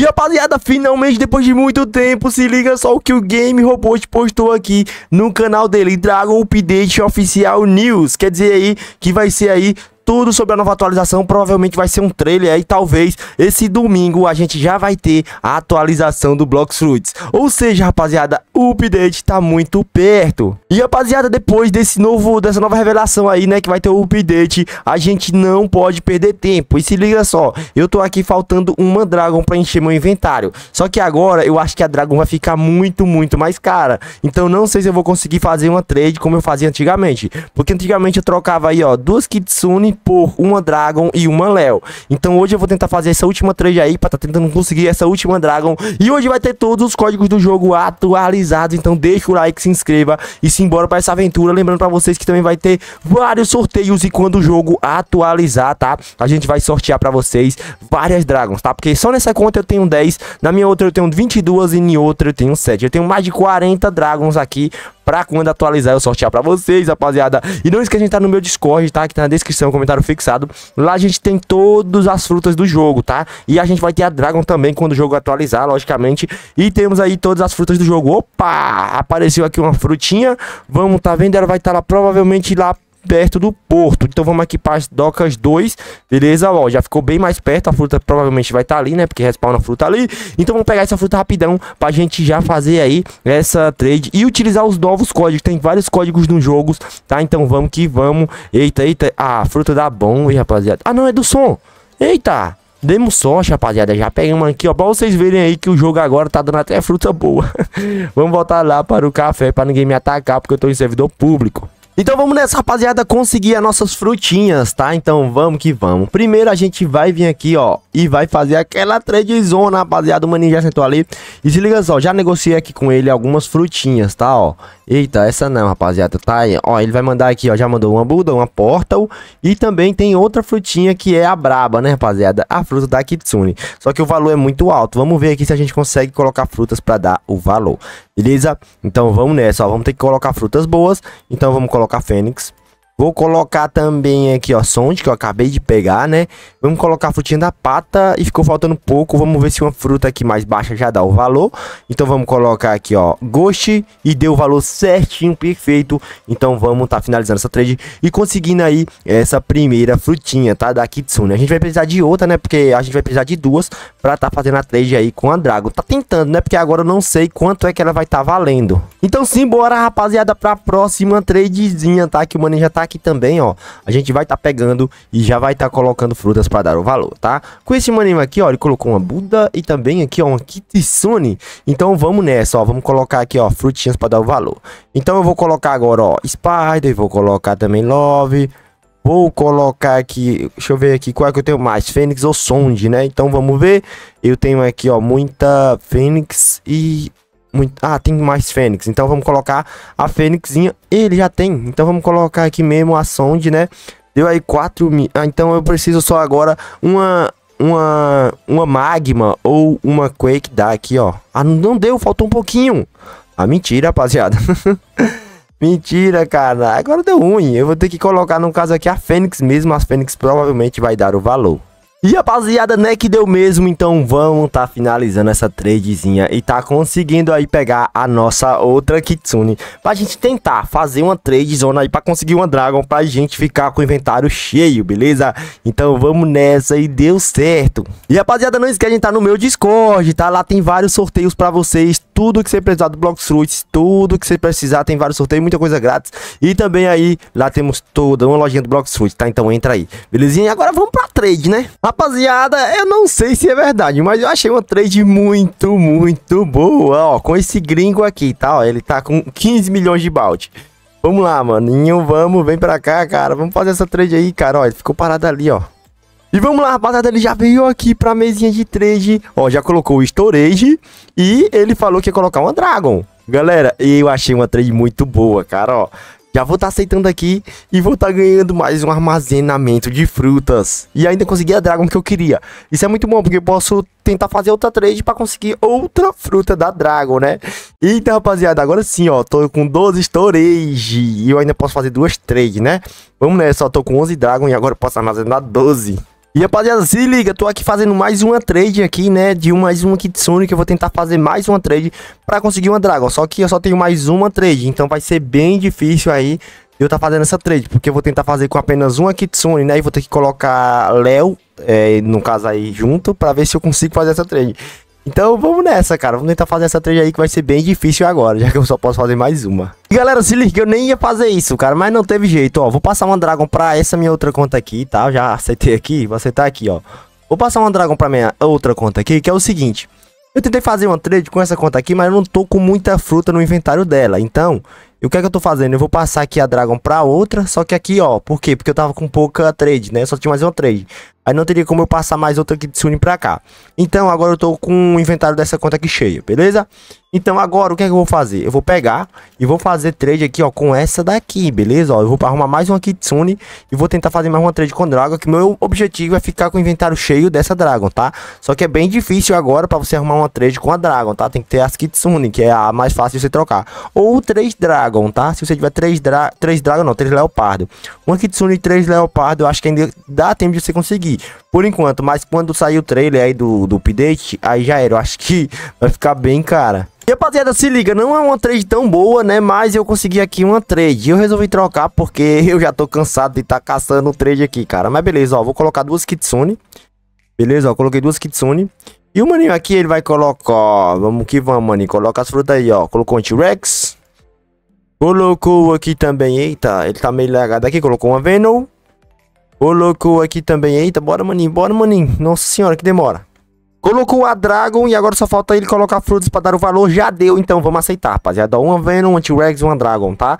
E rapaziada, finalmente depois de muito tempo, se liga só o que o Game Robot postou aqui no canal dele. Dragon Update Oficial News. Quer dizer aí que vai ser aí tudo sobre a nova atualização. Provavelmente vai ser um trailer aí, talvez. Esse domingo a gente já vai ter a atualização do Blocks Fruits. Ou seja, rapaziada, o update tá muito perto. E rapaziada, depois desse novo, dessa nova revelação aí, né, que vai ter o update, a gente não pode perder tempo. E se liga só, eu tô aqui faltando uma Dragon pra encher meu inventário. Só que agora eu acho que a Dragon vai ficar muito, muito mais cara. Então não sei se eu vou conseguir fazer uma trade como eu fazia antigamente. Porque antigamente eu trocava aí, ó, duas Kitsune por uma Dragon e uma Leo. Então hoje eu vou tentar fazer essa última trade aí pra tá tentando conseguir essa última Dragon. E hoje vai ter todos os códigos do jogo atualizados. Então deixa o like, se inscreva e se embora pra essa aventura. Lembrando pra vocês que também vai ter vários sorteios e quando o jogo atualizar, tá? A gente vai sortear pra vocês várias Dragons, tá? Porque só nessa conta eu tenho 10, na minha outra eu tenho 22 e em outra eu tenho 7. Eu tenho mais de 40 Dragons aqui pra quando atualizar eu sortear pra vocês, rapaziada. E não esqueça de entrar no meu Discord, tá? Que tá na descrição, comentário fixado. Lá a gente tem todas as frutas do jogo, tá? E a gente vai ter a Dragon também quando o jogo atualizar, logicamente. E temos aí todas as frutas do jogo. Opa! Apareceu aqui uma frutinha. Vamos tá vendo? Ela vai estar tá lá provavelmente lá perto do porto. Então vamos aqui para as docas 2, beleza? Ó, já ficou bem mais perto, a fruta provavelmente vai estar tá ali, né? Porque respawna a fruta ali. Então vamos pegar essa fruta rapidão para a gente já fazer aí essa trade e utilizar os novos códigos. Tem vários códigos nos jogos tá? Então vamos que vamos. Eita, eita. Ah, a fruta dá bom, hein, rapaziada? Ah, não, é do som. Eita. Demos sorte, rapaziada. Já pegamos aqui, ó. Pra vocês verem aí que o jogo agora tá dando até fruta boa. Vamos voltar lá para o café, para ninguém me atacar, porque eu tô em servidor público. Então vamos nessa, rapaziada, conseguir as nossas frutinhas, tá? Então vamos que vamos. Primeiro a gente vai vir aqui, ó, e vai fazer aquela trade zona, rapaziada. O maninho já sentou ali. E se liga só, já negociei aqui com ele algumas frutinhas, tá, ó. Eita, essa não, rapaziada, tá aí. Ó, ele vai mandar aqui, ó, já mandou uma Buda, uma Portal. E também tem outra frutinha que é a Braba, né, rapaziada? A fruta da Kitsune. Só que o valor é muito alto. Vamos ver aqui se a gente consegue colocar frutas pra dar o valor. Beleza? Então vamos nessa, ó. Vamos ter que colocar frutas boas. Então vamos colocar Toca Fênix. Vou colocar também aqui, ó, sonde que eu acabei de pegar, né? Vamos colocar a frutinha da pata e ficou faltando pouco. Vamos ver se uma fruta aqui mais baixa já dá o valor. Então vamos colocar aqui, ó, Ghost e deu o valor certinho, perfeito. Então vamos tá finalizando essa trade e conseguindo aí essa primeira frutinha, tá? Da Kitsune. A gente vai precisar de outra, né? Porque a gente vai precisar de duas pra tá fazendo a trade aí com a Drago. Tá tentando, né? Porque agora eu não sei quanto é que ela vai tá valendo. Então sim, bora rapaziada pra próxima tradezinha, tá? Que o Mane já tá aqui também, ó, a gente vai estar tá pegando e já vai estar tá colocando frutas para dar o valor, tá? Com esse maninho aqui, ó, ele colocou uma Buda e também aqui, ó, uma Kitsune. Então vamos nessa, ó, vamos colocar aqui, ó, frutinhas para dar o valor. Então eu vou colocar agora, ó, Spider, vou colocar também Love... Vou colocar aqui, deixa eu ver aqui qual é que eu tenho mais, Fênix ou Sonde, né? Então vamos ver. Eu tenho aqui, ó, muita Fênix e muito... Ah, tem mais fênix. Então vamos colocar a fênixinha. Ele já tem. Então vamos colocar aqui mesmo a sonde, né? Deu aí 4 mil. Ah, então eu preciso só agora uma... Uma, uma magma ou uma quake dá aqui, ó. Ah, não deu, faltou um pouquinho. Ah, mentira, rapaziada. Mentira, cara. Agora deu ruim. Eu vou ter que colocar, no caso aqui, a Fênix mesmo. A Fênix provavelmente vai dar o valor. E rapaziada, né, que deu mesmo, então vamos tá finalizando essa tradezinha e tá conseguindo aí pegar a nossa outra Kitsune Pra gente tentar fazer uma trade zona aí pra conseguir uma Dragon pra gente ficar com o inventário cheio, beleza? Então vamos nessa e deu certo E rapaziada, não esquece de estar tá no meu Discord, tá? Lá tem vários sorteios pra vocês tudo que você precisar do Blocks Fruits, tudo que você precisar, tem vários sorteios, muita coisa grátis. E também aí, lá temos toda uma lojinha do Blocks Fruits, tá? Então entra aí, belezinha? E agora vamos pra trade, né? Rapaziada, eu não sei se é verdade, mas eu achei uma trade muito, muito boa, ó, com esse gringo aqui, tá? Ó, ele tá com 15 milhões de balde. Vamos lá, maninho, vamos, vem pra cá, cara, vamos fazer essa trade aí, cara, ó, ele ficou parado ali, ó, e vamos lá, rapaziada, ele já veio aqui pra mesinha de trade, ó, já colocou o storage e ele falou que ia colocar uma Dragon. Galera, eu achei uma trade muito boa, cara, ó. Já vou estar tá aceitando aqui e vou estar tá ganhando mais um armazenamento de frutas. E ainda consegui a Dragon que eu queria. Isso é muito bom, porque eu posso tentar fazer outra trade para conseguir outra fruta da Dragon, né? Então, rapaziada, agora sim, ó. Tô com 12 storage e eu ainda posso fazer duas trades, né? Vamos nessa, ó. Tô com 11 Dragon e agora posso armazenar 12. E rapaziada, se liga, tô aqui fazendo mais uma trade aqui, né, de um, mais uma Kitsune, que eu vou tentar fazer mais uma trade pra conseguir uma Dragon, só que eu só tenho mais uma trade, então vai ser bem difícil aí eu tá fazendo essa trade, porque eu vou tentar fazer com apenas uma Kitsune, né, e vou ter que colocar Léo, é, no caso aí, junto, pra ver se eu consigo fazer essa trade. Então vamos nessa, cara. Vamos tentar fazer essa trade aí que vai ser bem difícil agora, já que eu só posso fazer mais uma. E galera, se liga, eu nem ia fazer isso, cara, mas não teve jeito, ó. Vou passar uma Dragon pra essa minha outra conta aqui, tá? Eu já aceitei aqui, vou aceitar aqui, ó. Vou passar uma Dragon pra minha outra conta aqui, que é o seguinte. Eu tentei fazer uma trade com essa conta aqui, mas eu não tô com muita fruta no inventário dela. Então, o que é que eu tô fazendo? Eu vou passar aqui a Dragon pra outra, só que aqui, ó. Por quê? Porque eu tava com pouca trade, né? Eu só tinha mais uma trade. Aí não teria como eu passar mais outra aqui de Sune pra cá. Então agora eu tô com o inventário dessa conta aqui cheio, beleza? Então agora o que é que eu vou fazer? Eu vou pegar e vou fazer trade aqui, ó, com essa daqui, beleza? Ó, eu vou arrumar mais uma Kitsune e vou tentar fazer mais uma trade com Dragon, que meu objetivo é ficar com o inventário cheio dessa Dragon, tá? Só que é bem difícil agora para você arrumar uma trade com a Dragon, tá? Tem que ter as Kitsune, que é a mais fácil de você trocar. Ou três Dragon, tá? Se você tiver três, dra três Dragon, não, três Leopardo. Uma Kitsune e três Leopardo, eu acho que ainda dá tempo de você conseguir por enquanto. Mas quando sair o trailer aí do, do update, aí já era. Eu acho que vai ficar bem cara. E rapaziada, se liga, não é uma trade tão boa, né? Mas eu consegui aqui uma trade. Eu resolvi trocar porque eu já tô cansado de estar tá caçando trade aqui, cara. Mas beleza, ó, vou colocar duas Kitsune. Beleza, ó, coloquei duas Kitsune. E o maninho aqui, ele vai colocar, ó, vamos que vamos, maninho. Coloca as frutas aí, ó. Colocou um T-Rex. Colocou aqui também, eita, ele tá meio lagado aqui. Colocou uma Venom. Ô, louco, aqui também. Eita, bora, maninho, bora, maninho. Nossa senhora, que demora. Colocou a Dragon e agora só falta ele colocar frutos pra dar o valor. Já deu, então vamos aceitar, rapaziada. Uma Venom, um T-Rex e uma Dragon, tá?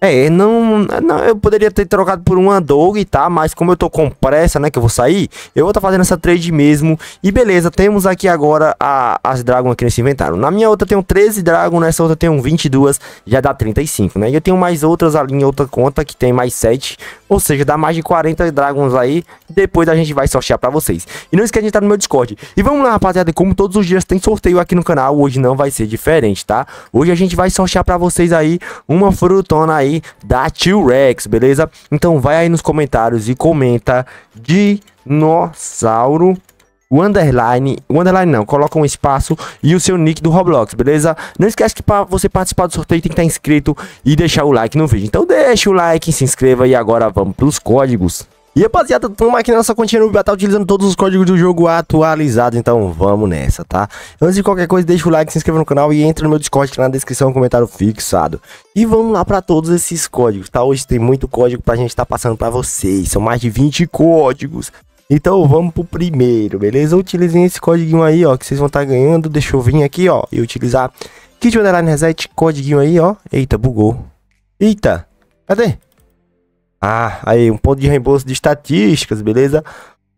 É, não, não, eu poderia ter trocado por uma dog, tá? Mas como eu tô com pressa, né, que eu vou sair, eu vou estar tá fazendo essa trade mesmo. E beleza, temos aqui agora a, as Dragon aqui nesse inventário. Na minha outra tenho 13 Dragon, nessa outra tenho 22, já dá 35, né? E eu tenho mais outras ali em outra conta que tem mais 7, ou seja, dá mais de 40 Dragons aí. Depois a gente vai sortear pra vocês. E não esquece de entrar no meu Discord. E vamos lá, rapaziada, como todos os dias tem sorteio aqui no canal, hoje não vai ser diferente, tá? Hoje a gente vai sortear pra vocês aí uma frutona aí aí da T-Rex, beleza? Então vai aí nos comentários e comenta dinossauro o underline, o underline não, coloca um espaço e o seu nick do Roblox, beleza? Não esquece que para você participar do sorteio tem que estar inscrito e deixar o like no vídeo. Então deixa o like, se inscreva e agora vamos os códigos. E rapaziada, estamos aqui na nossa continha no tá utilizando todos os códigos do jogo atualizados, então vamos nessa, tá? Antes de qualquer coisa, deixa o like, se inscreva no canal e entra no meu Discord tá na descrição, comentário fixado. E vamos lá para todos esses códigos, tá? Hoje tem muito código pra gente estar tá passando para vocês, são mais de 20 códigos. Então vamos pro primeiro, beleza? Utilizem esse código aí, ó, que vocês vão estar tá ganhando. Deixa eu vir aqui, ó, e utilizar Kit Underline Reset, código aí, ó. Eita, bugou. Eita, cadê? Ah, aí, um ponto de reembolso de estatísticas, beleza?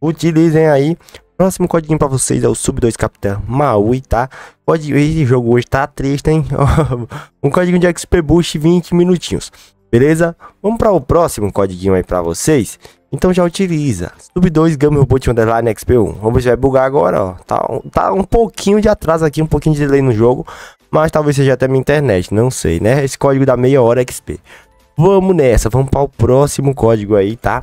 Utilizem aí. Próximo código para vocês é o Sub2 Capitã Maui, tá? Código, esse jogo hoje tá triste, hein? um código de XP Boost 20 minutinhos. Beleza? Vamos para o próximo código aí para vocês. Então já utiliza. Sub2 Gamma Robot Underline XP1. Vamos ver se vai bugar agora, ó. Tá, tá um pouquinho de atraso aqui, um pouquinho de delay no jogo. Mas talvez seja até minha internet, não sei, né? Esse código dá meia hora XP. Vamos nessa, vamos para o próximo código aí, tá?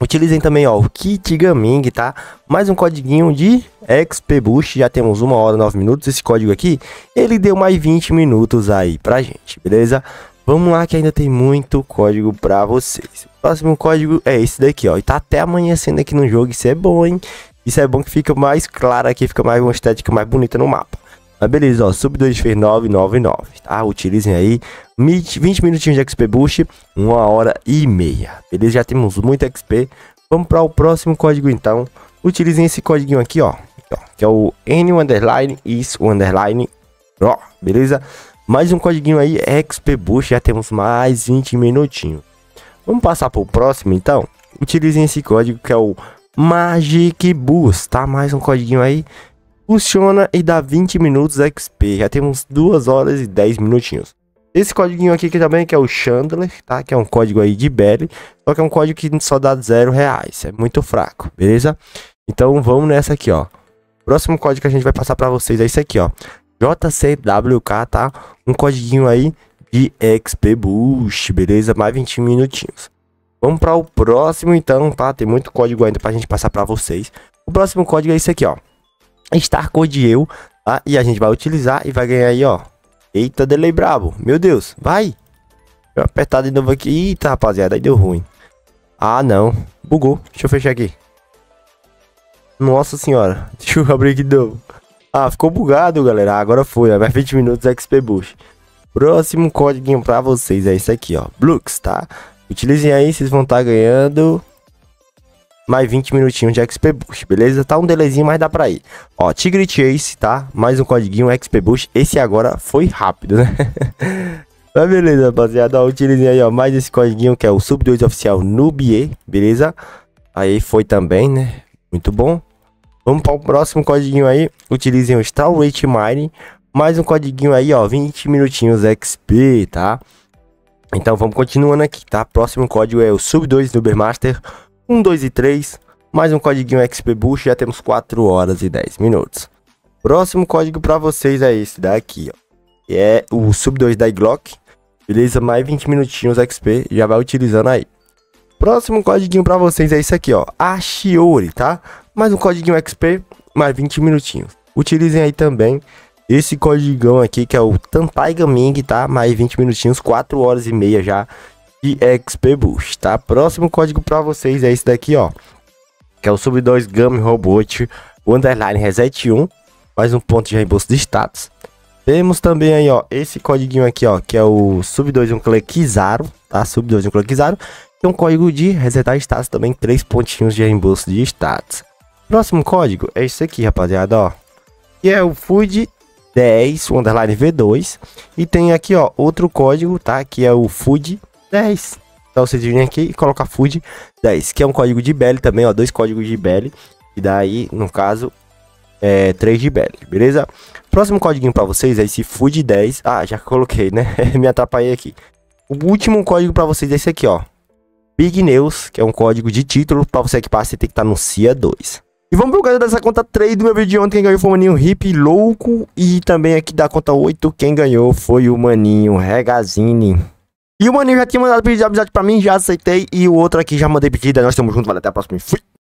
Utilizem também ó, o Kit Gaming, tá? Mais um codiguinho de XP Boost, já temos uma hora e minutos. Esse código aqui, ele deu mais 20 minutos aí pra gente, beleza? Vamos lá que ainda tem muito código pra vocês. O próximo código é esse daqui, ó. E tá até amanhecendo aqui no jogo, isso é bom, hein? Isso é bom que fica mais claro aqui, fica mais uma estética mais bonita no mapa. Mas beleza, ó, sub 2 fez 999, tá? Utilizem aí 20 minutinhos de XP Boost, 1 hora e meia. Beleza, já temos muito XP. Vamos para o próximo código então. Utilizem esse código aqui, ó, que é o N underline is underline ó, beleza? Mais um código aí, XP Boost, já temos mais 20 minutinhos. Vamos passar para o próximo então? Utilizem esse código que é o Magic Boost, tá? Mais um código aí funciona e dá 20 minutos XP. Já temos 2 horas e 10 minutinhos. Esse código aqui que também que é o Chandler, tá? Que é um código aí de Belly, só que é um código que só dá 0 reais, é muito fraco, beleza? Então vamos nessa aqui, ó. Próximo código que a gente vai passar para vocês é esse aqui, ó. JCWK, tá? Um código aí de XP Boost, beleza? Mais 20 minutinhos. Vamos para o próximo então, tá? Tem muito código ainda pra gente passar para vocês. O próximo código é esse aqui, ó. Star Code eu, tá? E a gente vai utilizar e vai ganhar aí, ó. Eita, delay brabo. Meu Deus, vai. Eu apertar de novo aqui. Eita, rapaziada, aí deu ruim. Ah, não. Bugou. Deixa eu fechar aqui. Nossa senhora. Deixa eu abrir aqui de novo. Ah, ficou bugado, galera. Ah, agora foi. Ó. Mais 20 minutos XP Boost. Próximo código pra vocês é esse aqui, ó. Blux, tá? Utilizem aí, vocês vão estar tá ganhando mais 20 minutinhos de XP Boost, beleza? Tá um delezinho, mas dá pra ir. Ó, Tigre Chase, tá? Mais um codiguinho XP Boost. Esse agora foi rápido, né? Mas beleza, rapaziada. Utilizem aí, ó, mais esse codiguinho que é o Sub 2 Oficial Nubie, beleza? Aí foi também, né? Muito bom. Vamos para o próximo codiguinho aí. Utilizem o Star Rate Mining. Mais um codiguinho aí, ó. 20 minutinhos XP, tá? Então vamos continuando aqui, tá? Próximo código é o Sub 2 Nubermaster. Master. 1, 2 e 3, mais um código XP Boost, já temos 4 horas e 10 minutos. Próximo código para vocês é esse daqui, ó. Que é o Sub 2 da Glock. Beleza, mais 20 minutinhos XP, já vai utilizando aí. Próximo código para vocês é esse aqui, ó. Ashiori, tá? Mais um código XP, mais 20 minutinhos. Utilizem aí também esse código aqui, que é o Tampaiga Gaming, tá? Mais 20 minutinhos, 4 horas e meia já e XP Boost, tá? Próximo código para vocês é esse daqui, ó. Que é o sub 2 Gummy Robot Underline Reset 1. Mais um ponto de reembolso de status. Temos também aí, ó, esse código aqui, ó, que é o sub 2 um Clequizaro, tá? Sub 2 um Clequizaro. E um código de resetar status também, três pontinhos de reembolso de status. Próximo código é esse aqui, rapaziada, ó. Que é o Food 10, underline V2. E tem aqui, ó, outro código, tá? Que é o Food 10. Então vocês virem aqui e coloca food 10, que é um código de BL também, ó, dois códigos de BL. E daí, no caso, é 3 de BL, beleza? Próximo código para vocês é esse food 10. Ah, já coloquei, né? Me atrapalhei aqui. O último código para vocês é esse aqui, ó. Big News, que é um código de título. Para você que passa, você tem que estar tá no CIA 2. E vamos pro caso dessa conta 3 do meu vídeo de ontem. Quem ganhou foi o Maninho Hip Louco. E também aqui da conta 8, quem ganhou foi o Maninho Regazine. E o maninho já tinha mandado pedido de amizade pra mim, já aceitei. E o outro aqui já mandei pedida. Nós estamos juntos, valeu, até a próxima. Fui!